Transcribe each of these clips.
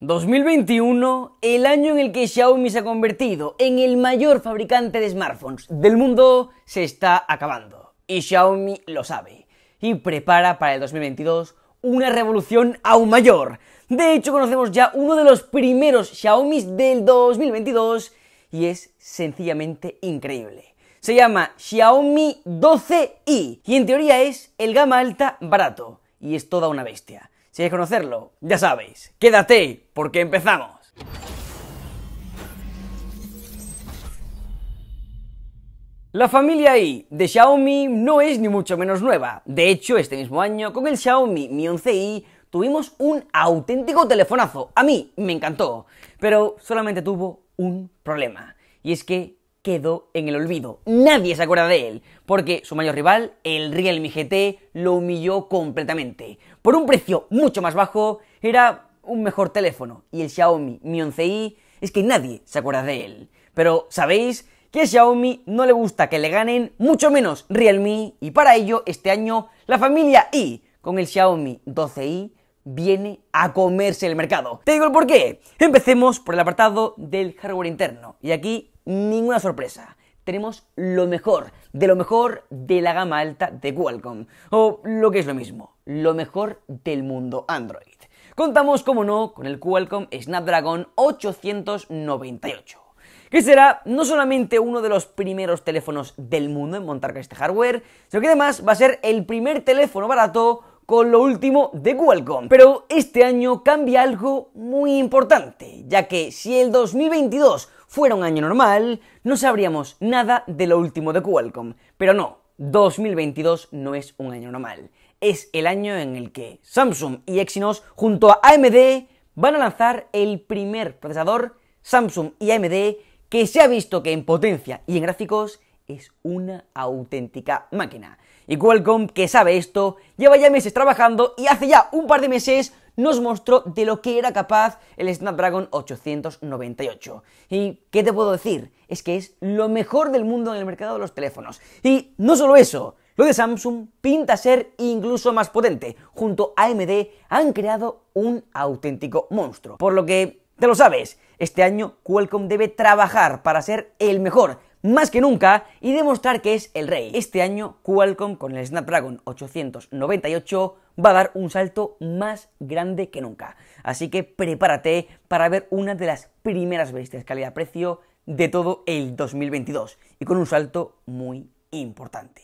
2021, el año en el que Xiaomi se ha convertido en el mayor fabricante de smartphones del mundo, se está acabando. Y Xiaomi lo sabe. Y prepara para el 2022 una revolución aún mayor. De hecho, conocemos ya uno de los primeros Xiaomi del 2022 y es sencillamente increíble. Se llama Xiaomi 12i y en teoría es el gama alta barato. Y es toda una bestia. Si queréis conocerlo, ya sabéis, quédate porque empezamos. La familia i de Xiaomi no es ni mucho menos nueva. De hecho, este mismo año, con el Xiaomi Mi 11i, tuvimos un auténtico telefonazo. A mí me encantó, pero solamente tuvo un problema. Y es que quedó en el olvido. Nadie se acuerda de él, porque su mayor rival, el Realme GT, lo humilló completamente. Por un precio mucho más bajo, era un mejor teléfono, y el Xiaomi Mi 11i es que nadie se acuerda de él. Pero, ¿sabéis? Que a Xiaomi no le gusta que le ganen, mucho menos Realme, y para ello, este año, la familia i con el Xiaomi 12i viene a comerse el mercado. Te digo el porqué. Empecemos por el apartado del hardware interno. Y aquí ninguna sorpresa. Tenemos lo mejor, de lo mejor de la gama alta de Qualcomm, o lo que es lo mismo, lo mejor del mundo Android. Contamos, como no, con el Qualcomm Snapdragon 898 que será no solamente uno de los primeros teléfonos del mundo en montar este hardware, sino que además va a ser el primer teléfono barato con lo último de Qualcomm. Pero este año cambia algo muy importante, ya que si el 2022 fuera un año normal, no sabríamos nada de lo último de Qualcomm. Pero no, 2022 no es un año normal. Es el año en el que Samsung y Exynos junto a AMD van a lanzar el primer procesador Samsung y AMD que se ha visto que en potencia y en gráficos es una auténtica máquina. Y Qualcomm, que sabe esto, lleva ya meses trabajando y hace ya un par de meses nos mostró de lo que era capaz el Snapdragon 898. ¿Y qué te puedo decir? Es que es lo mejor del mundo en el mercado de los teléfonos. Y no solo eso, lo de Samsung pinta ser incluso más potente. Junto a AMD han creado un auténtico monstruo. Por lo que, te lo sabes, este año Qualcomm debe trabajar para ser el mejor, más que nunca y demostrar que es el rey. Este año Qualcomm con el Snapdragon 898 va a dar un salto más grande que nunca. Así que prepárate para ver una de las primeras bestias calidad-precio de todo el 2022 y con un salto muy importante.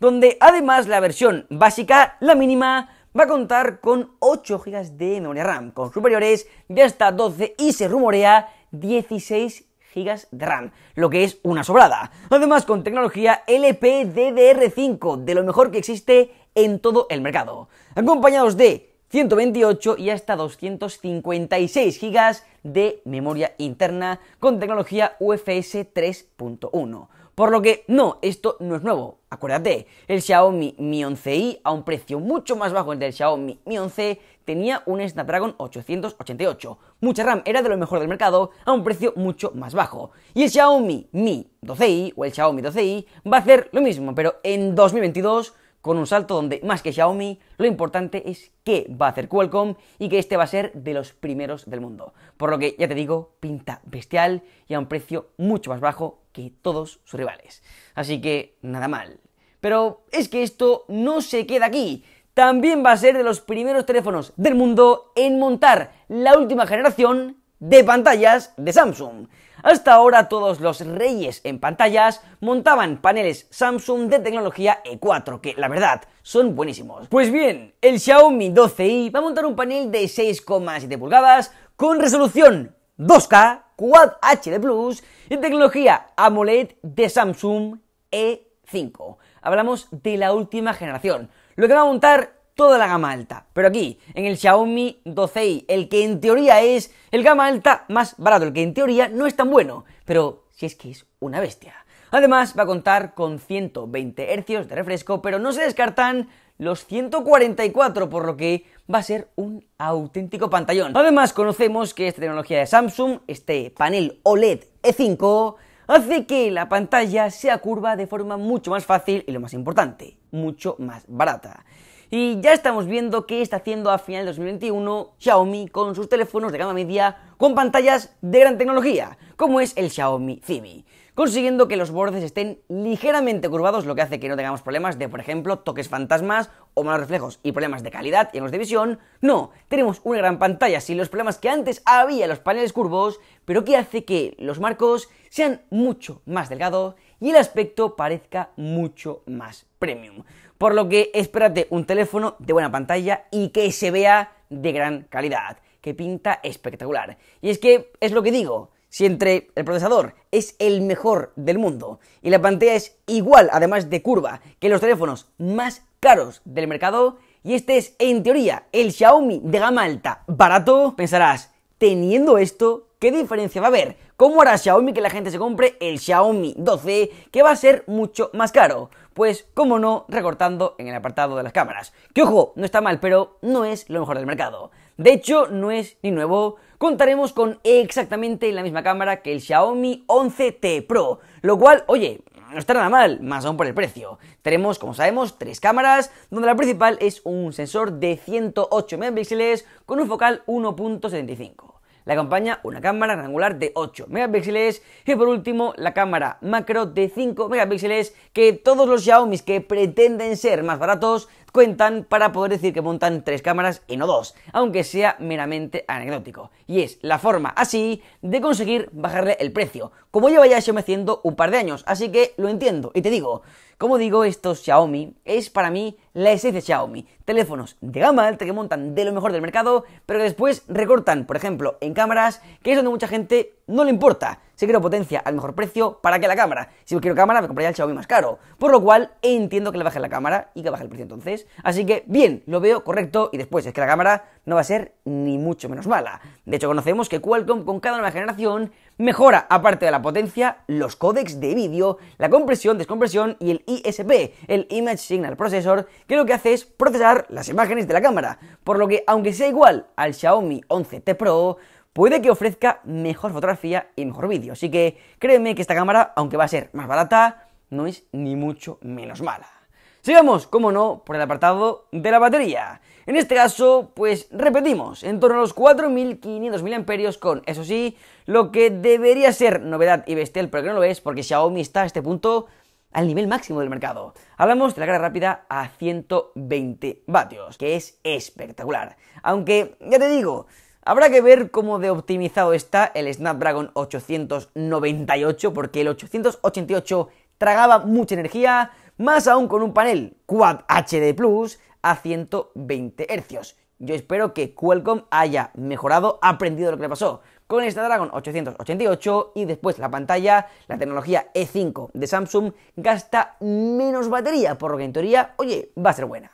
Donde además la versión básica, la mínima, va a contar con 8 GB de memoria RAM, con superiores de hasta 12 y se rumorea 16 Gigas de RAM, lo que es una sobrada. Además, con tecnología LPDDR5, de lo mejor que existe en todo el mercado. Acompañados de 128 y hasta 256 GB de memoria interna con tecnología UFS 3.1. Por lo que, no, esto no es nuevo. Acuérdate, el Xiaomi Mi 11i a un precio mucho más bajo que el del Xiaomi Mi 11 tenía un Snapdragon 888. Mucha RAM era de lo mejor del mercado a un precio mucho más bajo. Y el Xiaomi Mi 12i o el Xiaomi 12i va a hacer lo mismo, pero en 2022 con un salto donde más que Xiaomi, lo importante es que va a hacer Qualcomm y que este va a ser de los primeros del mundo. Por lo que ya te digo, pinta bestial y a un precio mucho más bajo que todos sus rivales. Así que nada mal. Pero es que esto no se queda aquí también va a ser de los primeros teléfonos del mundo en montar la última generación de pantallas de Samsung. Hasta ahora todos los reyes en pantallas montaban paneles Samsung de tecnología E4, que la verdad son buenísimos. Pues bien, el Xiaomi 12i va a montar un panel de 6,7 pulgadas con resolución 2K, Quad HD Plus y tecnología AMOLED de Samsung E5. Hablamos de la última generación lo que va a montar toda la gama alta. Pero aquí, en el Xiaomi 12i, el que en teoría es el gama alta más barato, el que en teoría no es tan bueno, pero si es que es una bestia. Además, va a contar con 120 Hz de refresco, pero no se descartan los 144, por lo que va a ser un auténtico pantallón. Además, conocemos que esta tecnología de Samsung, este panel OLED E5, Hace que la pantalla sea curva de forma mucho más fácil y lo más importante, mucho más barata. Y ya estamos viendo que está haciendo a final de 2021 Xiaomi con sus teléfonos de gama media con pantallas de gran tecnología, como es el Xiaomi Cimi, consiguiendo que los bordes estén ligeramente curvados, lo que hace que no tengamos problemas de, por ejemplo, toques fantasmas o malos reflejos y problemas de calidad y los de visión. No, tenemos una gran pantalla sin los problemas que antes había los paneles curvos pero que hace que los marcos sean mucho más delgados y el aspecto parezca mucho más premium. Por lo que espérate un teléfono de buena pantalla y que se vea de gran calidad, que pinta espectacular. Y es que es lo que digo, si entre el procesador es el mejor del mundo y la pantalla es igual, además de curva, que los teléfonos más caros del mercado, y este es en teoría el Xiaomi de gama alta barato, pensarás, teniendo esto, ¿Qué diferencia va a haber? ¿Cómo hará Xiaomi que la gente se compre el Xiaomi 12 que va a ser mucho más caro? Pues, como no, recortando en el apartado de las cámaras. Que ojo, no está mal, pero no es lo mejor del mercado. De hecho, no es ni nuevo. Contaremos con exactamente la misma cámara que el Xiaomi 11T Pro, lo cual, oye, no está nada mal, más aún por el precio. Tenemos, como sabemos, tres cámaras, donde la principal es un sensor de 108 megapíxeles con un focal 1.75. Le acompaña una cámara angular de 8 megapíxeles y por último la cámara macro de 5 megapíxeles que todos los Xiaomi que pretenden ser más baratos cuentan para poder decir que montan tres cámaras y no dos, aunque sea meramente anecdótico. Y es la forma así de conseguir bajarle el precio, como lleva ya Xiaomi haciendo un par de años, así que lo entiendo y te digo, como digo, estos Xiaomi es para mí la esencia de Xiaomi, teléfonos de gama alta que montan de lo mejor del mercado, pero que después recortan, por ejemplo, en cámaras, que es donde mucha gente no le importa. Si quiero potencia al mejor precio, ¿para qué la cámara? Si quiero cámara, me compraría el Xiaomi más caro. Por lo cual, entiendo que le baje la cámara y que baje el precio entonces. Así que, bien, lo veo correcto. Y después, es que la cámara no va a ser ni mucho menos mala. De hecho, conocemos que Qualcomm, con cada nueva generación, mejora, aparte de la potencia, los códecs de vídeo, la compresión, descompresión y el ISP, el Image Signal Processor, que lo que hace es procesar las imágenes de la cámara. Por lo que, aunque sea igual al Xiaomi 11T Pro, puede que ofrezca mejor fotografía y mejor vídeo. Así que créeme que esta cámara, aunque va a ser más barata, no es ni mucho menos mala. Sigamos, como no, por el apartado de la batería. En este caso, pues repetimos, en torno a los 4.500 mAh con, eso sí, lo que debería ser novedad y bestial, pero que no lo es, porque Xiaomi está a este punto al nivel máximo del mercado. Hablamos de la carga rápida a 120 vatios, que es espectacular. Aunque, ya te digo, Habrá que ver cómo de optimizado está el Snapdragon 898, porque el 888 tragaba mucha energía, más aún con un panel Quad HD Plus a 120 Hz. Yo espero que Qualcomm haya mejorado, aprendido lo que le pasó con el Snapdragon 888 y después la pantalla, la tecnología E5 de Samsung gasta menos batería, por lo que en teoría, oye, va a ser buena.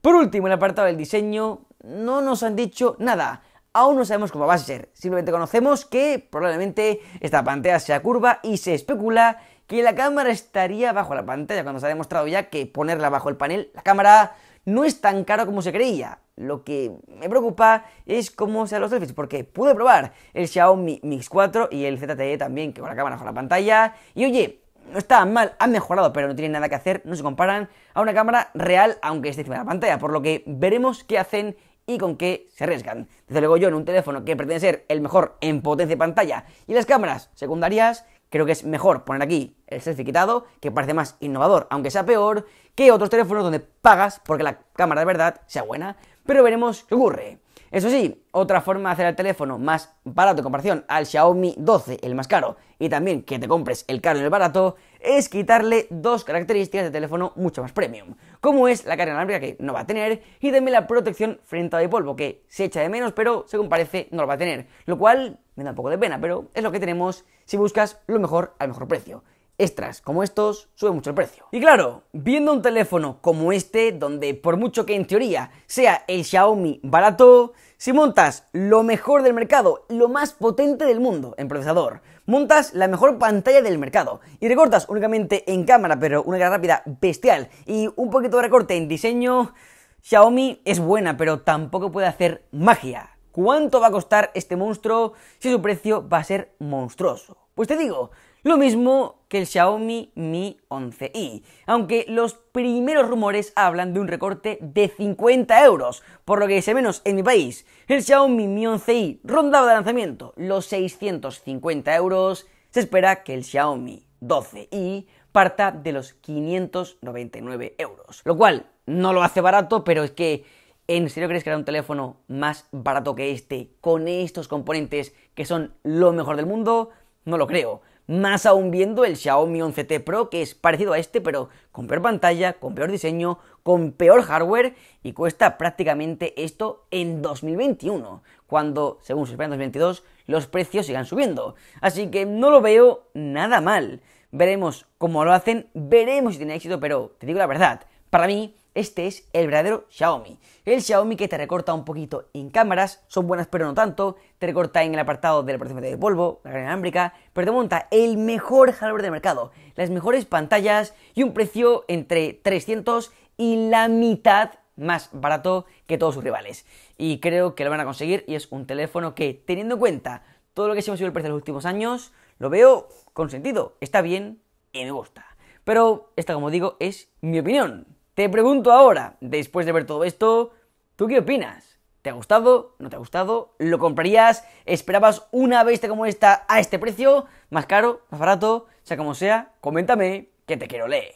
Por último, en el apartado del diseño, no nos han dicho nada. Aún no sabemos cómo va a ser, simplemente conocemos que probablemente esta pantalla sea curva y se especula que la cámara estaría bajo la pantalla, cuando se ha demostrado ya que ponerla bajo el panel, la cámara no es tan cara como se creía. Lo que me preocupa es cómo sean los selfies, porque pude probar el Xiaomi Mix 4 y el ZTE también, que con la cámara bajo la pantalla, y oye, no está mal, han mejorado, pero no tienen nada que hacer, no se comparan a una cámara real, aunque esté encima de la pantalla, por lo que veremos qué hacen y con qué se arriesgan. Desde luego yo en un teléfono que pretende ser el mejor en potencia de pantalla y las cámaras secundarias, creo que es mejor poner aquí el selfie quitado, que parece más innovador, aunque sea peor, que otros teléfonos donde pagas porque la cámara de verdad sea buena, pero veremos qué ocurre. Eso sí, otra forma de hacer el teléfono más barato en comparación al Xiaomi 12, el más caro, y también que te compres el caro y el barato, es quitarle dos características de teléfono mucho más premium, como es la carga inalámbrica que no va a tener y también la protección frente al polvo que se echa de menos, pero según parece no lo va a tener, lo cual me da un poco de pena, pero es lo que tenemos si buscas lo mejor al mejor precio extras como estos, sube mucho el precio. Y claro, viendo un teléfono como este, donde por mucho que en teoría sea el Xiaomi barato, si montas lo mejor del mercado, lo más potente del mundo en procesador, montas la mejor pantalla del mercado y recortas únicamente en cámara, pero una cámara rápida bestial y un poquito de recorte en diseño, Xiaomi es buena, pero tampoco puede hacer magia. ¿Cuánto va a costar este monstruo si su precio va a ser monstruoso? Pues te digo, lo mismo que el Xiaomi Mi 11i, aunque los primeros rumores hablan de un recorte de 50 euros, por lo que dice, menos en mi país. El Xiaomi Mi 11i rondaba de lanzamiento los 650 euros, se espera que el Xiaomi 12i parta de los 599 euros, lo cual no lo hace barato, pero es que ¿En serio crees que era un teléfono más barato que este con estos componentes que son lo mejor del mundo? No lo creo. Más aún viendo el Xiaomi 11T Pro, que es parecido a este, pero con peor pantalla, con peor diseño, con peor hardware y cuesta prácticamente esto en 2021, cuando, según se espera en 2022, los precios sigan subiendo. Así que no lo veo nada mal. Veremos cómo lo hacen, veremos si tiene éxito, pero te digo la verdad, para mí, este es el verdadero Xiaomi. El Xiaomi que te recorta un poquito en cámaras, son buenas pero no tanto, te recorta en el apartado del la de polvo, la gran inalámbrica, pero te monta el mejor hardware del mercado, las mejores pantallas y un precio entre 300 y la mitad más barato que todos sus rivales. Y creo que lo van a conseguir y es un teléfono que, teniendo en cuenta todo lo que se ha el precio en los últimos años, lo veo con sentido, está bien y me gusta. Pero esta, como digo, es mi opinión. Te pregunto ahora, después de ver todo esto, ¿tú qué opinas? ¿Te ha gustado? ¿No te ha gustado? ¿Lo comprarías? ¿Esperabas una bestia como esta a este precio? ¿Más caro? ¿Más barato? Sea como sea, coméntame que te quiero leer.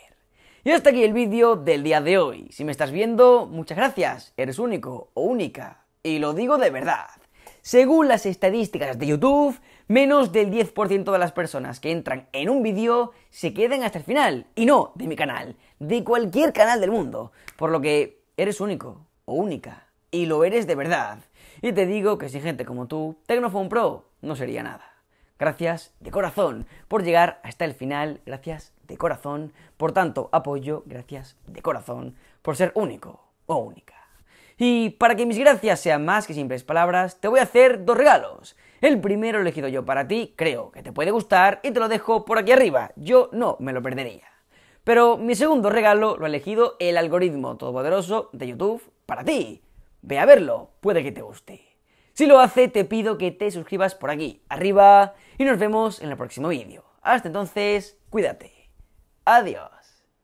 Y hasta aquí el vídeo del día de hoy. Si me estás viendo, muchas gracias. Eres único o única. Y lo digo de verdad. Según las estadísticas de YouTube, Menos del 10% de las personas que entran en un vídeo se quedan hasta el final. Y no de mi canal, de cualquier canal del mundo. Por lo que eres único o única. Y lo eres de verdad. Y te digo que sin gente como tú, Tecnophone Pro no sería nada. Gracias de corazón por llegar hasta el final. Gracias de corazón por tanto apoyo. Gracias de corazón por ser único o única. Y para que mis gracias sean más que simples palabras, te voy a hacer dos regalos. El primero elegido yo para ti creo que te puede gustar y te lo dejo por aquí arriba. Yo no me lo perdería. Pero mi segundo regalo lo ha elegido el algoritmo todopoderoso de YouTube para ti. Ve a verlo, puede que te guste. Si lo hace, te pido que te suscribas por aquí, arriba, y nos vemos en el próximo vídeo. Hasta entonces, cuídate. Adiós.